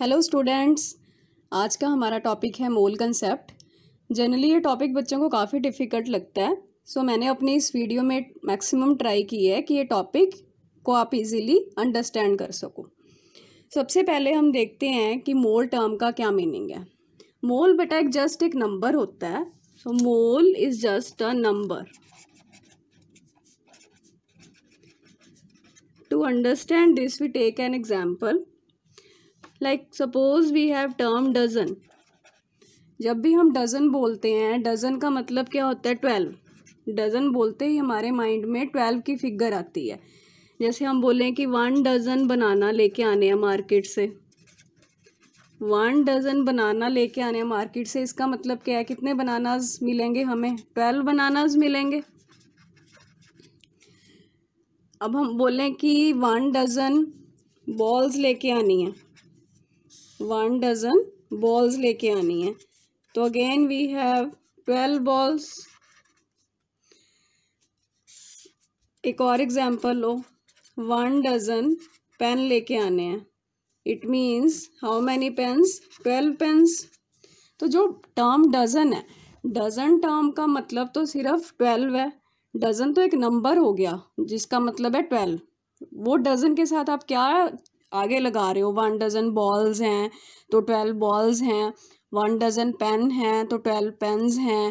hello students आज का हमारा टॉपिक है मोल कंसेप्ट जनरली ये टॉपिक बच्चों को काफ़ी डिफ़िकल्ट लगता है सो so, मैंने अपनी इस वीडियो में मैक्सिमम ट्राई की है कि ये टॉपिक को आप इजीली अंडरस्टैंड कर सको सबसे पहले हम देखते हैं कि मोल टर्म का क्या मीनिंग है मोल बेटा एक जस्ट एक नंबर होता है so mole is just a number to understand this we take an example like suppose we have term dozen जब भी हम डजन बोलते हैं डजन का मतलब क्या होता है ट्वेल्व डजन बोलते ही हमारे माइंड में ट्वेल्व की फिगर आती है जैसे हम बोलें कि वन डजन बनाना लेके आने हैं मार्केट से वन डजन बनाना लेके आने हैं मार्केट से इसका मतलब क्या है कितने बनानाज मिलेंगे हमें ट्वेल्व बनानाज मिलेंगे अब हम बोलें कि वन डजन बॉल्स लेके आनी है वन डजन बॉल्स लेके आनी है तो again we have twelve balls एक और एग्जांपल लो वन डजन पेन लेके आने हैं it means how many pens twelve pens तो जो टर्म डजन है डजन टर्म का मतलब तो सिर्फ ट्वेल्व है डजन तो एक नंबर हो गया जिसका मतलब है ट्वेल्व वो डजन के साथ आप क्या आगे लगा रहे हो वन डज़न बॉल्स हैं तो ट्वेल्व बॉल्स हैं वन डज़न पेन हैं तो ट्वेल्व पेन्स हैं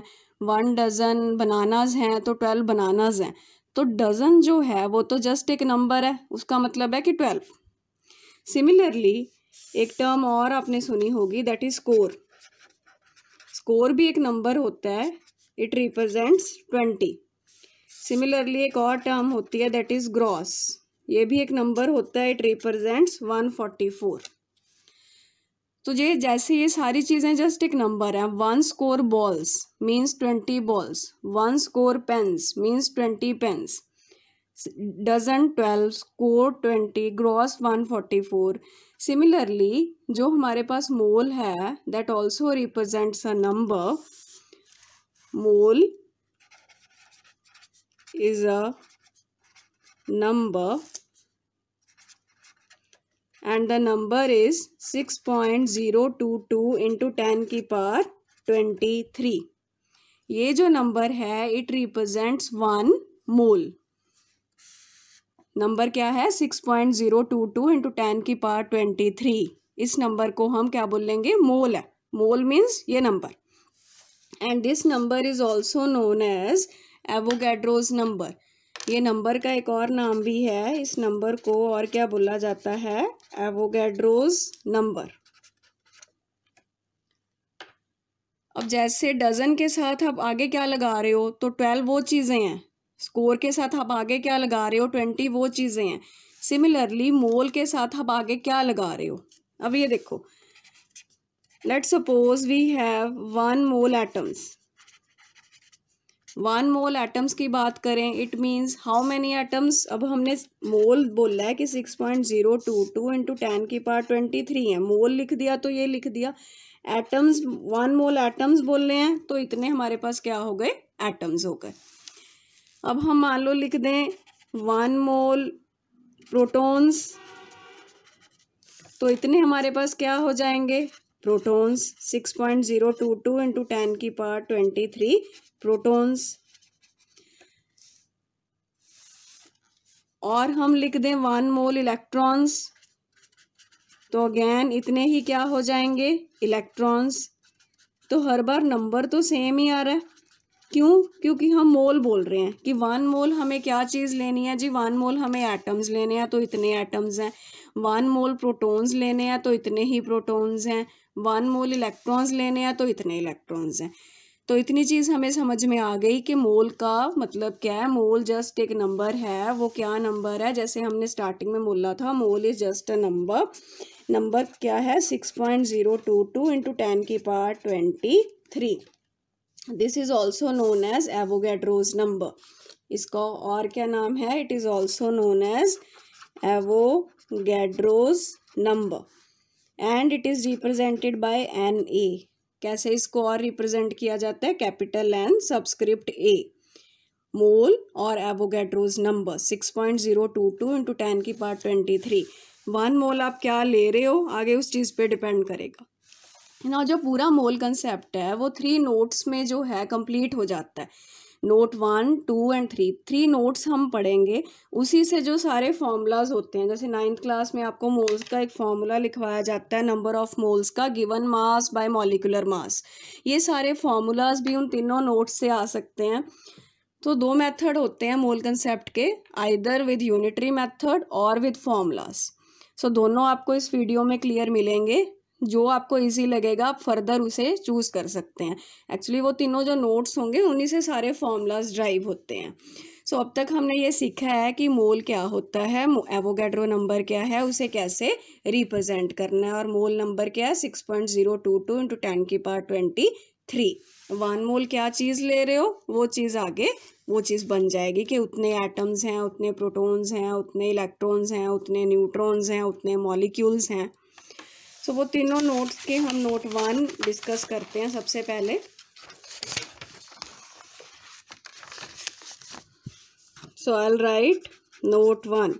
वन डज़न बनानाज हैं तो ट्वेल्व बनानाज हैं तो डज़न जो है वो तो जस्ट एक नंबर है उसका मतलब है कि ट्वेल्व सिमिलरली एक टर्म और आपने सुनी होगी दैट इज़ स्कोर स्कोर भी एक नंबर होता है इट रिप्रजेंट्स ट्वेंटी सिमिलरली एक और टर्म होती है दैट इज़ ग्रॉस ये भी एक नंबर होता है it represents one forty four तो ये जैसे ये सारी चीज़ें जस्ट एक नंबर है one score balls means twenty balls one score pens means twenty pens dozen twelve score twenty gross one forty four similarly जो हमारे पास मोल है that also represents a number mole is a number and the number is 6.022 into 10 की power 23 ये जो number है it represents one mole number क्या है 6.022 इंटू टेन की पार ट्वेंटी थ्री इस नंबर को हम क्या बोल लेंगे मोल है मोल मीन्स ये number and this number is also known as Avogadro's number ये नंबर का एक और नाम भी है इस नंबर को और क्या बोला जाता है एवोगैड्रोज नंबर अब जैसे डजन के साथ आप आगे क्या लगा रहे हो तो ट्वेल्व वो चीज़ें हैं स्कोर के साथ आप आगे क्या लगा रहे हो ट्वेंटी वो चीज़ें हैं सिमिलरली मोल के साथ आप आगे क्या लगा रहे हो अब ये देखो let suppose we have one mole atoms one mole atoms की बात करें it means how many atoms अब हमने मोल बोला है कि six point zero two two into ten की पार ट्वेंटी थ्री है मोल लिख दिया तो ये लिख दिया एटम्स वन मोल एटम्स बोल रहे हैं तो इतने हमारे पास क्या हो गए एटम्स हो गए अब हम मान लो लिख दें वन मोल प्रोटोन्स तो इतने हमारे पास क्या हो जाएंगे protons six point zero two two into ten की पार ट्वेंटी थ्री प्रोटॉन्स और हम लिख दें वन मोल इलेक्ट्रॉन्स तो अगैन इतने ही क्या हो जाएंगे इलेक्ट्रॉन्स तो हर बार नंबर तो सेम ही आ रहा है क्यों क्योंकि हम मोल बोल रहे हैं कि वन मोल हमें क्या चीज़ लेनी है जी वन मोल हमें एटम्स लेने हैं तो इतने एटम्स हैं वन मोल प्रोटॉन्स लेने हैं तो इतने ही प्रोटॉन्स हैं वन मोल इलेक्ट्रॉन्स लेने हैं तो इतने इलेक्ट्रॉन्स हैं तो इतनी चीज़ हमें समझ में आ गई कि मोल का मतलब क्या है मोल जस्ट एक नंबर है वो क्या नंबर है जैसे हमने स्टार्टिंग में बोला था mole is just a number number क्या है six point zero two two into ten की पार twenty three this is also known as Avogadro's number इसका और क्या नाम है it is also known as Avogadro's number and it is represented by N A कैसे इसको और रिप्रेजेंट किया जाता है capital and subscript A mole और Avogadro's number six point zero two two into ten की पार्ट ट्वेंटी थ्री वन मोल आप क्या ले रहे हो आगे उस चीज़ पे डिपेंड करेगा ना जो पूरा मोल कंसेप्ट है वो थ्री नोट्स में जो है कंप्लीट हो जाता है note one two and three three notes हम पढ़ेंगे उसी से जो सारे फॉर्मूलाज होते हैं जैसे नाइन्थ क्लास में आपको मोल्स का एक फॉर्मूला लिखवाया जाता है नंबर ऑफ मोल्स का given mass by molecular mass ये सारे फॉर्मूलाज भी उन तीनों नोट्स से आ सकते हैं तो दो मेथड होते हैं मोल कंसेप्ट के आइदर विद यूनिटरी मेथड और विद फॉर्मूलाज सो दोनों आपको इस वीडियो में क्लियर मिलेंगे जो आपको इजी लगेगा आप फर्दर उसे चूज़ कर सकते हैं एक्चुअली वो तीनों जो नोट्स होंगे उन्हीं से सारे फॉर्मूलाज ड्राइव होते हैं सो so, अब तक हमने ये सीखा है कि मोल क्या होता है एवोगेड्रो नंबर क्या है उसे कैसे रिप्रेजेंट करना है और मोल नंबर क्या है six point zero two two into ten की पार ट्वेंटी थ्री वन मोल क्या चीज़ ले रहे हो वो चीज़ आगे वो चीज़ बन जाएगी कि उतने एटम्स हैं उतने प्रोटोन्स हैं उतने इलेक्ट्रॉन्स हैं उतने न्यूट्रॉन्स हैं उतने मॉलिक्यूल्स हैं सो so, वो तीनों नोट्स के हम नोट वन डिस्कस करते हैं सबसे पहले so I write note one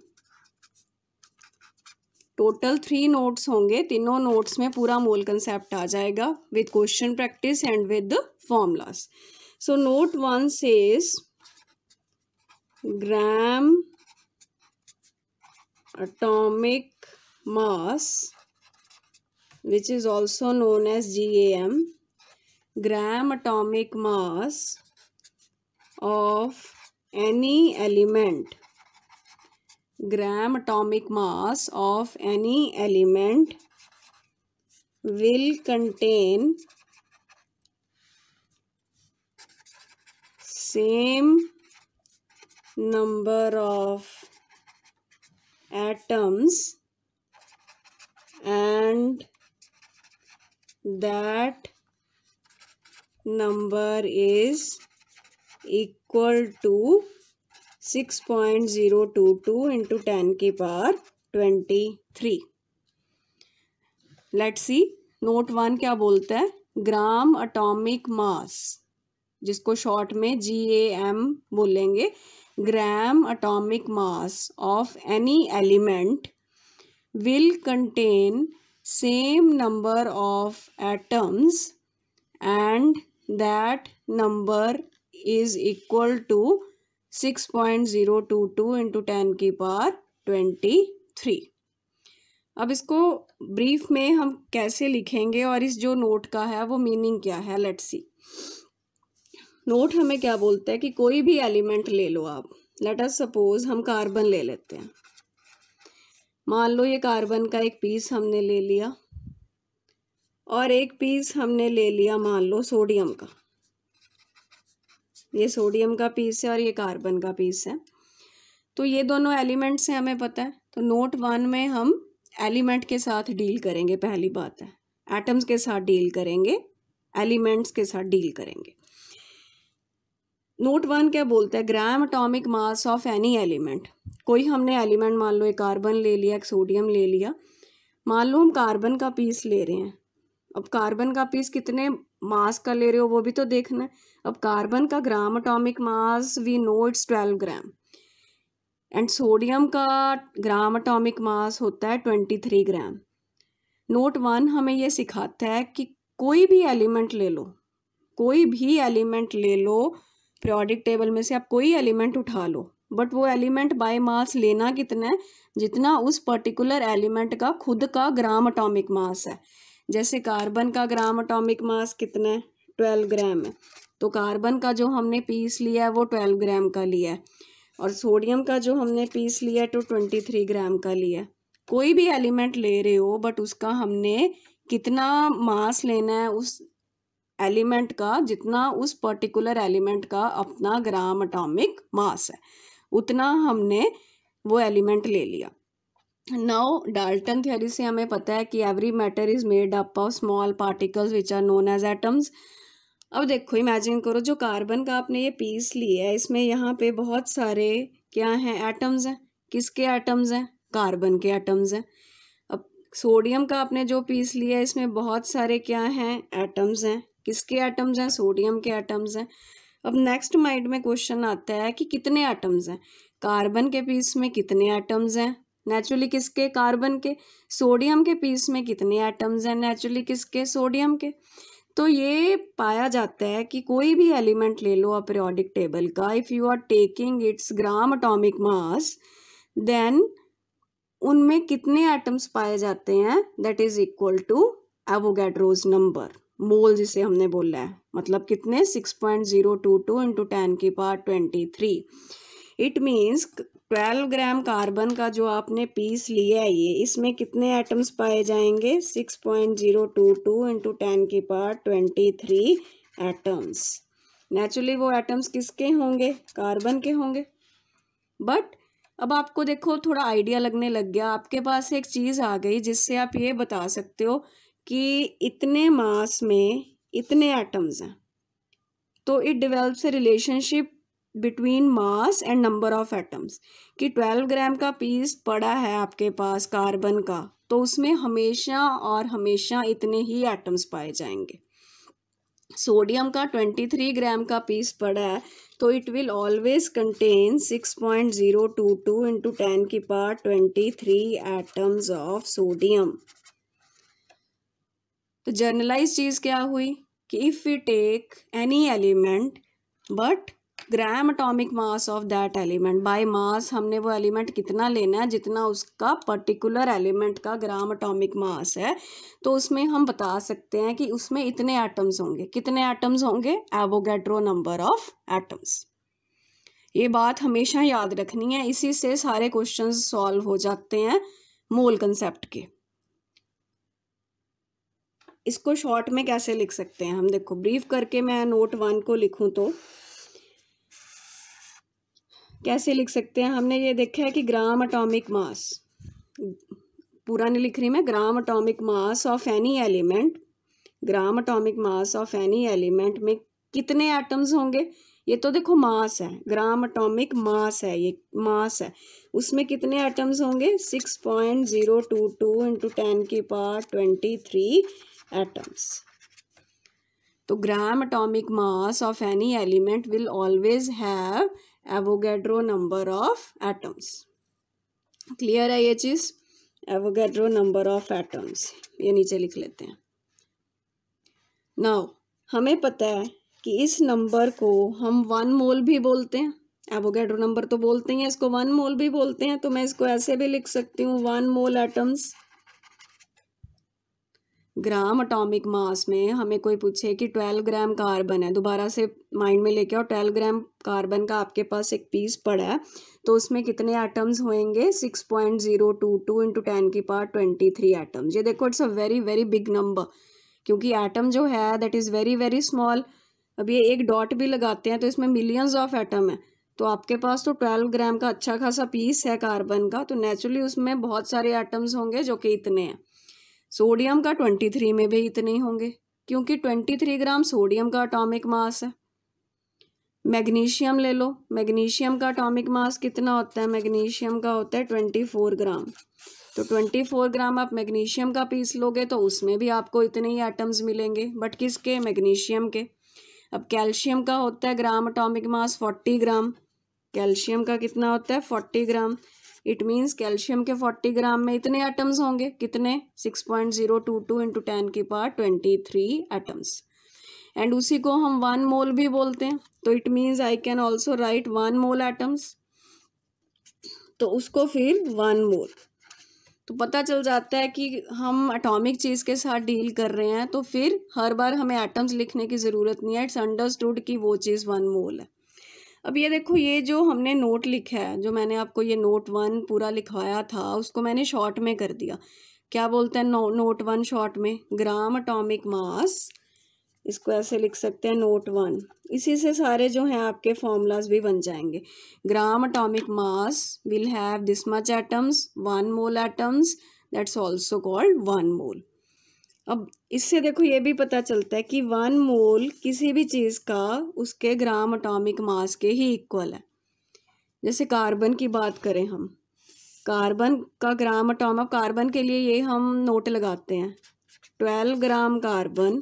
total three notes होंगे तीनों नोट्स में पूरा मोल कंसेप्ट आ जाएगा with question practice and with formulas so note one says gram atomic mass which is also known as GAM, gram atomic mass of any element gram atomic mass of any element will contain same number of atoms and that number is equal to 6.022 into 10 की power 23 let's see note one क्या बोलता है ग्राम atomic मास जिसको short में जी A M बोलेंगे gram atomic mass of any element will contain same number of atoms and that number is equal to 6.022 into 10 की power 23 अब इसको ब्रीफ में हम कैसे लिखेंगे और इस जो नोट का है वो मीनिंग क्या है लेट सी नोट हमें क्या बोलता है कि कोई भी एलिमेंट ले लो आप लेट अस सपोज हम कार्बन ले लेते हैं मान लो ये कार्बन का एक पीस हमने ले लिया और एक पीस हमने ले लिया मान लो सोडियम का ये सोडियम का पीस है और ये कार्बन का पीस है तो ये दोनों एलिमेंट्स से हमें पता है तो नोट वन में हम एलिमेंट के साथ डील करेंगे पहली बात है एटम्स के साथ डील करेंगे एलिमेंट्स के साथ डील करेंगे नोट वन क्या बोलता है gram atomic mass of any element कोई हमने एलिमेंट मान लो एक कार्बन ले लिया एक सोडियम ले लिया मान लो हम कार्बन का पीस ले रहे हैं अब कार्बन का पीस कितने मास का ले रहे हो वो भी तो देखना है अब कार्बन का gram atomic mass we know it's twelve gram and sodium का ग्राम अटोमिक मास होता है twenty three gram note one हमें ये सिखाता है कि कोई भी एलिमेंट ले लो कोई भी एलिमेंट ले लो प्रियोडिक टेबल में से आप कोई एलिमेंट उठा लो बट वो एलिमेंट बाय मास लेना कितना है जितना उस पर्टिकुलर एलिमेंट का खुद का ग्राम अटोमिक मास है जैसे कार्बन का ग्राम अटोमिक मास कितना है ट्वेल्व ग्राम है तो कार्बन का जो हमने पीस लिया है वो ट्वेल्व ग्राम का लिया है और सोडियम का जो हमने पीस लिया है तो ट्वेंटी थ्री ग्राम का लिया है कोई भी एलिमेंट ले रहे हो बट उसका हमने कितना मास लेना है उस एलिमेंट का जितना उस पर्टिकुलर एलिमेंट का अपना ग्राम अटोमिक मास है उतना हमने वो एलिमेंट ले लिया नाउ डाल्टन थ्योरी से हमें पता है कि every matter is made up of small particles which are known as atoms अब देखो इमेजिन करो जो कार्बन का आपने ये पीस लिया है इसमें यहाँ पे बहुत सारे क्या हैं एटम्स हैं किसके एटम्स हैं कार्बन के एटम्स हैं अब सोडियम का आपने जो पीस लिया है इसमें बहुत सारे क्या हैं एटम्स हैं किसके आइटम्स हैं सोडियम के आइटम्स हैं अब नेक्स्ट माइंड में क्वेश्चन आता है कि कितने एटम्स हैं कार्बन के पीस में कितने एटम्स हैं नेचुरली किसके कार्बन के सोडियम के पीस में कितने एटम्स हैं नेचुरली किसके सोडियम के तो ये पाया जाता है कि कोई भी एलिमेंट ले लो आप पीरियोडिक टेबल का if you are taking its gram atomic mass then उनमें कितने एटम्स पाए जाते हैं that is equal to Avogadro's number mole जिसे हमने बोला है मतलब कितने six point zero two two into ten की पार twenty three it means twelve gram carbon का जो आपने पीस लिया है ये इसमें कितने एटम्स पाए जाएंगे six point zero two two into ten की पार ट्वेंटी थ्री एटम्स नेचुरली वो एटम्स किसके होंगे कार्बन के होंगे बट अब आपको देखो थोड़ा आइडिया लगने लग गया आपके पास एक चीज़ आ गई जिससे आप ये बता सकते हो कि इतने मास में इतने एटम्स हैं तो it develops a relationship between mass and number of atoms कि 12 ग्राम का पीस पड़ा है आपके पास कार्बन का तो उसमें हमेशा और हमेशा इतने ही एटम्स पाए जाएंगे सोडियम का 23 ग्राम का पीस पड़ा है तो it will always contain 6.022 point zero two two into ten की पार twenty three atoms of sodium तो जर्नलाइज चीज़ क्या हुई कि if you take any element but gram atomic mass of that element by mass हमने वो एलिमेंट कितना लेना है जितना उसका पर्टिकुलर एलिमेंट का ग्राम अटोमिक मास है तो उसमें हम बता सकते हैं कि उसमें इतने एटम्स होंगे कितने एटम्स होंगे एवोगेड्रो नंबर ऑफ एटम्स ये बात हमेशा याद रखनी है इसी से सारे क्वेश्चन सॉल्व हो जाते हैं मोल कंसेप्ट के इसको शॉर्ट में कैसे लिख सकते हैं हम देखो ब्रीफ करके मैं नोट वन को लिखूं तो कैसे लिख सकते हैं हमने ये देखा है कि ग्राम अटोमिक मास पूरा नहीं लिख रही मैं gram atomic mass of any element gram atomic mass of any element में कितने एटम्स होंगे ये तो देखो मास है ग्राम अटोमिक मास है ये मास है उसमें कितने एटम्स होंगे six point zero two two into ten की पावर ट्वेंटी थ्री atoms तो gram atomic mass of any element will always have Avogadro number of atoms clear है ये चीज़ एवोगेड्रो नंबर ऑफ एटम्स ये नीचे लिख लेते हैं नाउ हमें पता है कि इस नंबर को हम वन मोल भी बोलते हैं एवोगेड्रो नंबर तो बोलते हैं इसको वन मोल भी बोलते हैं तो मैं इसको ऐसे भी लिख सकती हूँ one mole atoms gram atomic mass में हमें कोई पूछे कि ट्वेल्व ग्राम कार्बन है दोबारा से माइंड में लेके आओ ट्वेल्व ग्राम कार्बन का आपके पास एक पीस पड़ा है तो उसमें कितने एटम्स होंगे six point zero two two into ten की पार ट्वेंटी थ्री एटम्स ये देखो it's a very very big number क्योंकि एटम जो है that is very very small अब ये एक डॉट भी लगाते हैं तो इसमें मिलियंस ऑफ एटम है तो आपके पास तो ट्वेल्व ग्राम का अच्छा खासा पीस है कार्बन का तो नेचुरली उसमें बहुत सारे एटम्स होंगे जो कि इतने हैं सोडियम का ट्वेंटी थ्री में भी इतने ही होंगे क्योंकि ट्वेंटी थ्री ग्राम सोडियम का अटोमिक मास है मैग्नीशियम ले लो मैग्नीशियम का अटोमिक मास कितना होता है मैग्नीशियम का होता है ट्वेंटी फोर ग्राम तो ट्वेंटी फोर ग्राम आप मैग्नीशियम का पीस लोगे तो उसमें भी आपको इतने ही आइटम्स मिलेंगे बट किसके मैग्नीशियम के अब कैल्शियम का होता है gram atomic mass forty gram calcium का कितना होता है forty gram it means calcium के फोर्टी ग्राम में इतने एटम्स होंगे कितने six point zero two two into ten की पार ट्वेंटी थ्री एटम्स एंड उसी को हम वन मोल भी बोलते हैं तो it means I can also write one mole atoms तो उसको फिर वन मोल तो पता चल जाता है कि हम एटॉमिक चीज़ के साथ डील कर रहे हैं तो फिर हर बार हमें एटम्स लिखने की ज़रूरत नहीं है इट्स अंडरस्टूड कि वो चीज़ वन मोल है अब ये देखो ये जो हमने नोट लिखा है जो मैंने आपको ये नोट वन पूरा लिखवाया था उसको मैंने शॉर्ट में कर दिया क्या बोलते हैं नो, नोट वन शॉर्ट में ग्राम अटोमिक मास इसको ऐसे लिख सकते हैं नोट वन इसी से सारे जो हैं आपके फॉर्मूलाज भी बन जाएंगे gram atomic mass will have this much atoms one mole atoms that's also called one mole अब इससे देखो ये भी पता चलता है कि वन मोल किसी भी चीज़ का उसके ग्राम अटोमिक मास के ही इक्वल है जैसे कार्बन की बात करें हम कार्बन का ग्राम अटोम कार्बन के लिए ये हम नोट लगाते हैं twelve gram carbon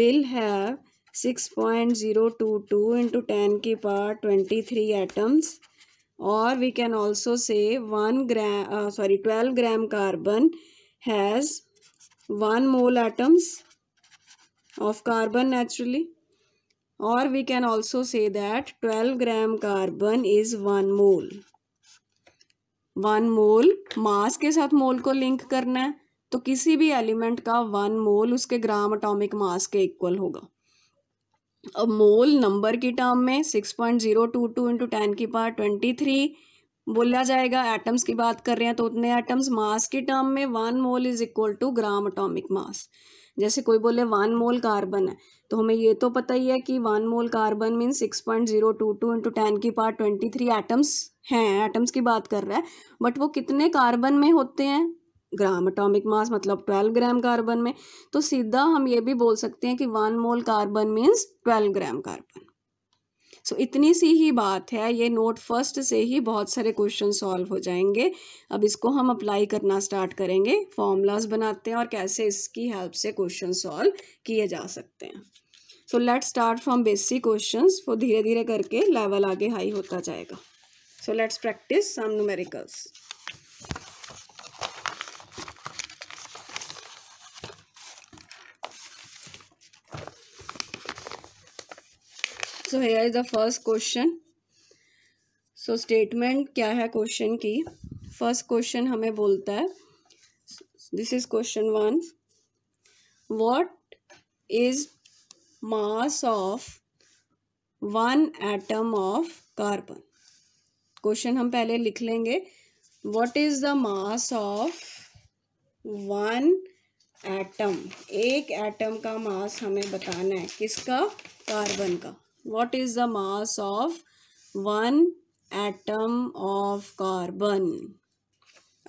will have six point zero two two into ten की पार ट्वेंटी थ्री एटम्स और we can also say one gram sorry twelve gram carbon has one mole atoms of carbon naturally और we can also say that twelve gram carbon is one mole one mole mass के साथ मोल को link करना है तो किसी भी element का वन मोल उसके ग्राम अटोमिक मास के इक्वल होगा अब मोल नंबर की टर्म में six point zero two two into ten की पार ट्वेंटी थ्री बोला जाएगा एटम्स की बात कर रहे हैं तो उतने एटम्स मास के टर्म में one mole is equal to gram atomic mass जैसे कोई बोले वन मोल कार्बन है तो हमें ये तो पता ही है कि one mole carbon mean six point zero two two into ten की पार ट्वेंटी थ्री एटम्स हैं एटम्स की बात कर रहा है बट वो कितने कार्बन में होते हैं ग्राम अटोमिक मास मतलब ट्वेल्व ग्राम कार्बन में तो सीधा हम ये भी बोल सकते हैं कि one mole carbon means twelve gram carbon so so, इतनी सी ही बात है ये नोट फर्स्ट से ही बहुत सारे क्वेश्चन सॉल्व हो जाएंगे अब इसको हम अप्लाई करना स्टार्ट करेंगे फॉर्मूलाज बनाते हैं और कैसे इसकी हेल्प से क्वेश्चन सॉल्व किए जा सकते हैं so let start from basic question वो धीरे धीरे करके लेवल आगे हाई होता जाएगा so let's practice some numericals so here is the first question so statement क्या है क्वेश्चन की फर्स्ट क्वेश्चन हमें बोलता है this is question one what is mass of one atom of carbon question हम पहले लिख लेंगे what is the mass of one atom एक एटम का मास हमें बताना है किसका कार्बन का what is the mass of one atom of carbon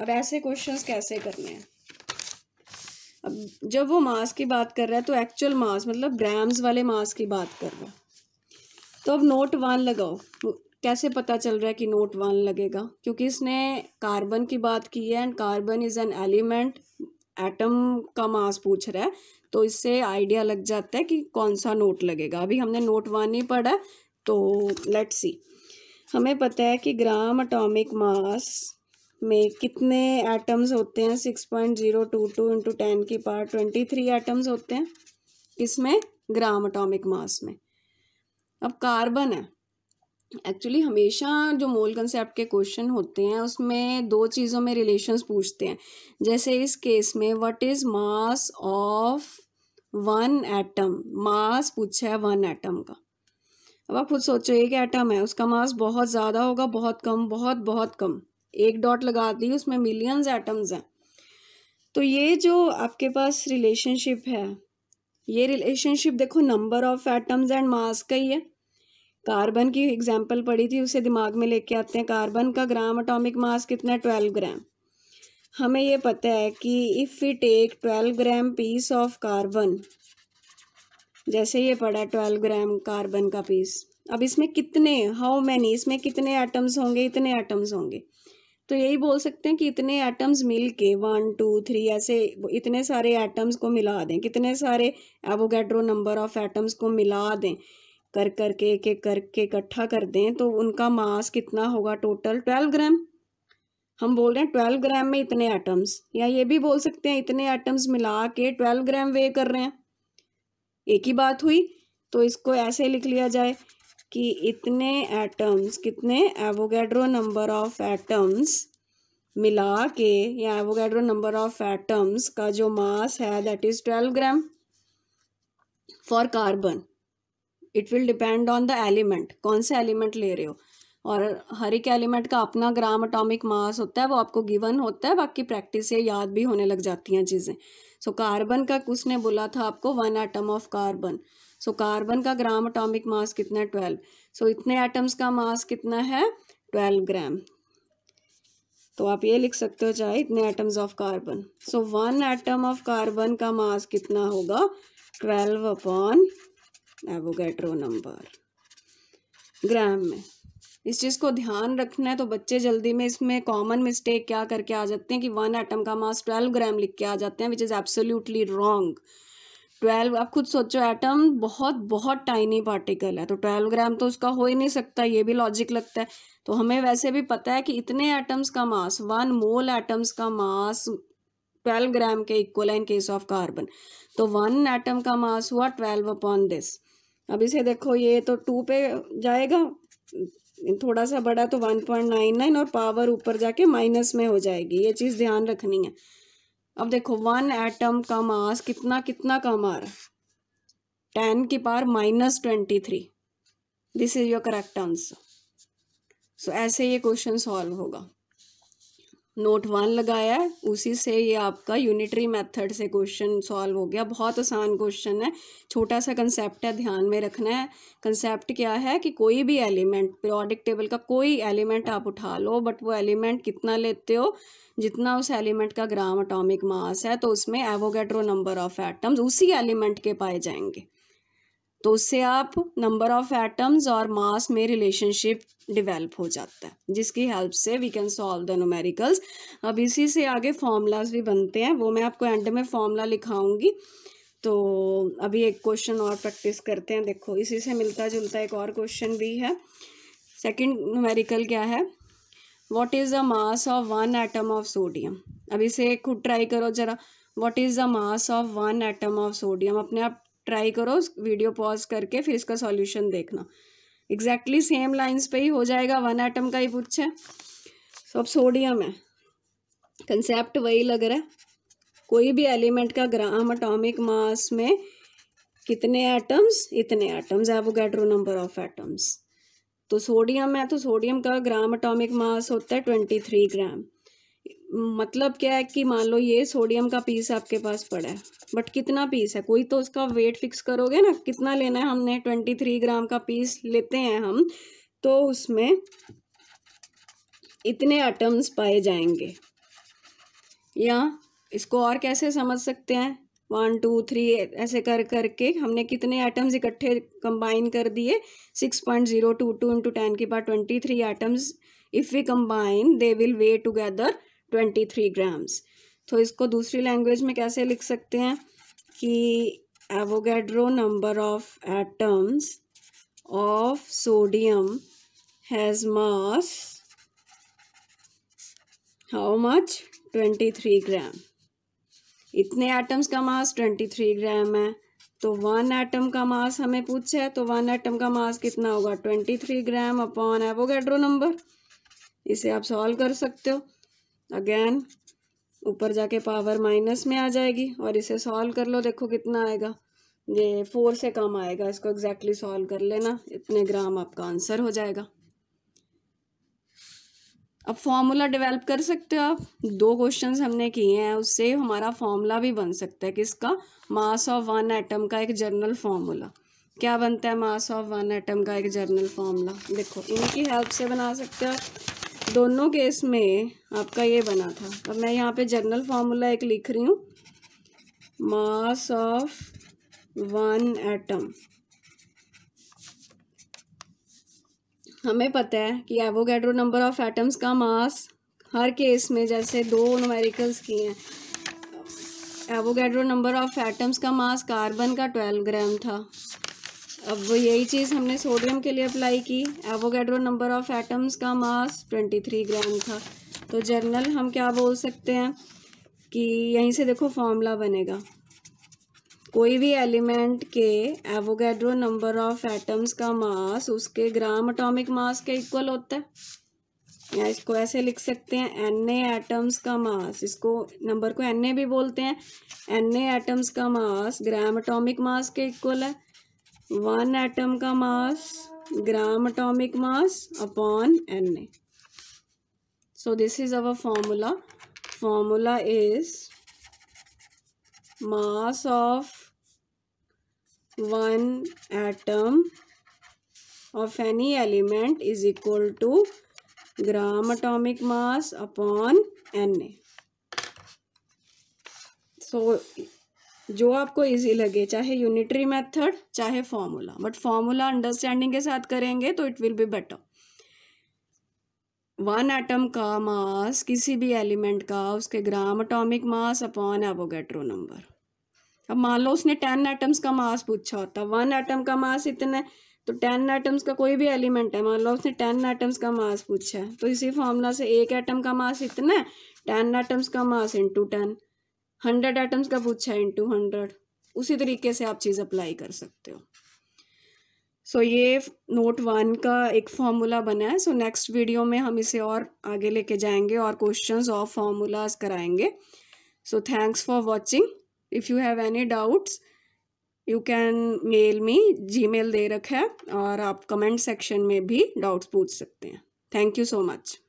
अब ऐसे क्वेश्चंस कैसे करने हैं अब जब वो मास की बात कर रहा है तो एक्चुअल मास मतलब ग्राम्स वाले मास की बात कर रहा है तो अब नोट वन लगाओ कैसे पता चल रहा है कि नोट वन लगेगा क्योंकि इसने कार्बन की बात की है and carbon is an element atom का मास पूछ रहा है तो इससे आइडिया लग जाता है कि कौन सा नोट लगेगा अभी हमने नोट वन ही पढ़ा तो लेट्स सी हमें पता है कि ग्राम अटोमिक मास में कितने एटम्स होते हैं six point zero two two into ten की पार ट्वेंटी थ्री एटम्स होते हैं इसमें ग्राम अटोमिक मास में अब कार्बन है एक्चुअली हमेशा जो मोल कंसेप्ट के क्वेश्चन होते हैं उसमें दो चीज़ों में रिलेशंस पूछते हैं जैसे इस केस में what is mass of one atom mass पूछा है वन एटम का अब आप खुद सोचो एक एटम है उसका मास बहुत ज़्यादा होगा बहुत कम बहुत बहुत कम एक डॉट लगा दी उसमें मिलियंस एटम्स हैं तो ये जो आपके पास रिलेशनशिप है ये रिलेशनशिप देखो number of atoms and mass का ही है कार्बन की एग्जाम्पल पड़ी थी उसे दिमाग में लेके आते हैं कार्बन का ग्राम अटोमिक मास कितना है ट्वेल्व ग्राम हमें ये पता है कि if we take twelve gram piece of carbon जैसे ये पड़ा ट्वेल्व ग्राम कार्बन का पीस अब इसमें कितने हाउ मैनी इसमें कितने एटम्स होंगे इतने एटम्स होंगे तो यही बोल सकते हैं कि इतने एटम्स मिल के वन टू थ्री ऐसे इतने सारे एटम्स को मिला दें कितने सारे एवोगेड्रो नंबर ऑफ एटम्स को मिला दें कर कर के एक एक करके इकट्ठा कर दें तो उनका मास कितना होगा टोटल ट्वेल्व ग्राम हम बोल रहे हैं ट्वेल्व ग्राम में इतने एटम्स या ये भी बोल सकते हैं इतने एटम्स मिला के ट्वेल्व ग्राम वे कर रहे हैं एक ही बात हुई तो इसको ऐसे लिख लिया जाए कि इतने एटम्स कितने एवोगैड्रो नंबर ऑफ एटम्स मिला के या एवोगैड्रो नंबर ऑफ एटम्स का जो मास है that is twelve gram for carbon it will depend on the element कौन सा एलिमेंट ले रहे हो और हर एक एलिमेंट का अपना ग्राम अटोमिक मास होता है वो आपको गिवन होता है बाकी प्रैक्टिस से याद भी होने लग जाती हैं चीज़ें सो so, कार्बन का उसने बोला था आपको one atom of carbon so carbon का ग्राम अटोमिक मास कितना है ट्वेल्व सो so, इतने एटम्स का मास कितना है ट्वेल्व ग्राम तो आप ये लिख सकते हो चाहे इतने atoms of carbon so one atom of carbon का मास कितना होगा twelve upon Avogadro number gram में इस चीज़ को ध्यान रखना है तो बच्चे जल्दी में इसमें कॉमन मिस्टेक क्या करके आ जाते हैं कि वन एटम का मास ट्वेल्व ग्राम लिख के आ जाते हैं which is absolutely wrong twelve आप खुद सोचो एटम बहुत बहुत टाइनी पार्टिकल है तो ट्वेल्व ग्राम तो उसका हो ही नहीं सकता ये भी लॉजिक लगता है तो हमें वैसे भी पता है कि इतने एटम्स का मास वन मोल एटम्स का मास ट्वेल्व ग्राम के इक्वल है इन केस ऑफ कार्बन तो वन एटम का मास हुआ ट्वेल्व अपॉन दिस अब इसे देखो ये तो टू पे जाएगा थोड़ा सा बड़ा तो वन पॉइंट नाइन नाइन और पावर ऊपर जाके माइनस में हो जाएगी ये चीज़ ध्यान रखनी है अब देखो वन एटम का मास कितना कितना कम आ रहा है टेन की power minus twenty three this is your correct answer so ऐसे ये क्वेश्चन सॉल्व होगा नोट वन लगाया है उसी से ये आपका यूनिटरी मेथड से क्वेश्चन सॉल्व हो गया बहुत आसान क्वेश्चन है छोटा सा कंसेप्ट है ध्यान में रखना है कंसेप्ट क्या है कि कोई भी एलिमेंट पीरियोडिक टेबल का कोई एलिमेंट आप उठा लो बट वो एलिमेंट कितना लेते हो जितना उस एलिमेंट का ग्राम अटोमिक मास है तो उसमें एवोगेट्रो नंबर ऑफ एटम्स उसी एलिमेंट के पाए जाएंगे तो उससे आप नंबर ऑफ एटम्स और मास में रिलेशनशिप डिवेलप हो जाता है जिसकी हेल्प से we can solve the numericals अब इसी से आगे फॉर्मूलाज भी बनते हैं वो मैं आपको एंड में फॉर्मूला लिखाऊंगी तो अभी एक क्वेश्चन और प्रैक्टिस करते हैं देखो इसी से मिलता जुलता एक और क्वेश्चन भी है सेकेंड नोमेरिकल क्या है what is the mass of one atom of sodium अभी इसे खुद ट्राई करो जरा what is the mass of one atom of sodium अपने आप ट्राई करो वीडियो पॉज करके फिर इसका सॉल्यूशन देखना एग्जैक्टली सेम लाइंस पे ही हो जाएगा वन एटम का ही पूछे सो अब सोडियम है कंसेप्ट वही लग रहा है कोई भी एलिमेंट का ग्राम अटोमिक मास में कितने एटम्स इतने atoms Avogadro number of atoms तो सोडियम है तो सोडियम का ग्राम अटोमिक मास होता है ट्वेंटी थ्री ग्राम मतलब क्या है कि मान लो ये सोडियम का पीस आपके पास पड़ा है बट कितना पीस है कोई तो उसका वेट फिक्स करोगे ना कितना लेना है हमने ट्वेंटी थ्री ग्राम का पीस लेते हैं हम तो उसमें इतने आटम्स पाए जाएंगे या इसको और कैसे समझ सकते हैं वन टू थ्री ऐसे कर करके हमने कितने आइटम्स इकट्ठे कंबाइन कर दिए six point zero two two into ten के बाद twenty three items if we combine they will weigh together twenty three grams तो इसको दूसरी लैंग्वेज में कैसे लिख सकते हैं कि Avogadro number of atoms of sodium has mass how much twenty three gram इतने एटम्स का मास ट्वेंटी थ्री ग्राम है तो वन एटम का मास हमें पूछे तो वन एटम का मास कितना होगा twenty three gram upon Avogadro number इसे आप सॉल्व कर सकते हो अगेन ऊपर जाके पावर माइनस में आ जाएगी और इसे सॉल्व कर लो देखो कितना आएगा ये फोर से कम आएगा इसको एग्जैक्टली exactly सॉल्व कर लेना इतने ग्राम आपका आंसर हो जाएगा अब फॉर्मूला डेवलप कर सकते हो आप दो क्वेश्चंस हमने किए हैं उससे हमारा फॉर्मूला भी बन सकता है किसका मास ऑफ वन एटम का एक जर्नल फॉर्मूला क्या बनता है मास ऑफ वन एटम का एक जर्नल फॉर्मूला देखो इनकी हेल्प से बना सकते हो दोनों केस में आपका ये बना था अब मैं यहाँ पे जनरल फार्मूला एक लिख रही हूँ मास ऑफ वन एटम हमें पता है कि एवोगेड्रो नंबर ऑफ एटम्स का मास हर केस में जैसे दो नोमेरिकल्स की हैं एवोगेड्रो नंबर ऑफ एटम्स का मास कार्बन का ट्वेल्व ग्राम था अब यही चीज़ हमने सोडियम के लिए अप्लाई की एवोगेड्रो नंबर ऑफ एटम्स का मास 23 ग्राम था तो जर्नल हम क्या बोल सकते हैं कि यहीं से देखो फॉर्मूला बनेगा कोई भी एलिमेंट के एवोगेड्रो नंबर ऑफ एटम्स का मास उसके ग्राम अटोमिक मास के इक्वल होता है या इसको ऐसे लिख सकते हैं एन एटम्स का मास इसको नंबर को एन भी बोलते हैं एन एटम्स का मास ग्राम अटोमिक मास के इक्वल है वन एटम का mass gram atomic mass upon N A so this is our formula formula is mass of one atom of any element is equal to gram atomic mass upon N A so जो आपको easy लगे चाहे unitary method चाहे formula but formula understanding के साथ करेंगे तो it will be better one atom का मास किसी भी एलिमेंट का उसके gram atomic mass upon Avogadro number अब मान लो उसने टेन एटम्स का मास पूछा होता वन एटम का मास इतना है तो टेन एटम्स का कोई भी एलिमेंट है मान लो उसने टेन एटम्स का मास पूछा है तो इसी फॉर्मूला से एक एटम का मास इतना है टेन एटम्स का mass into ten hundred items का पूछा है इंटू हंड्रेड उसी तरीके से आप चीज़ अप्लाई कर सकते हो सो so, ये नोट वन का एक फार्मूला बना है सो नेक्स्ट वीडियो में हम इसे और आगे लेके जाएंगे और क्वेश्चंस और फार्मूलाज कराएंगे so thanks for watching if you have any doubts you can mail me Gmail दे रखा है और आप कमेंट सेक्शन में भी डाउट्स पूछ सकते हैं थैंक यू सो मच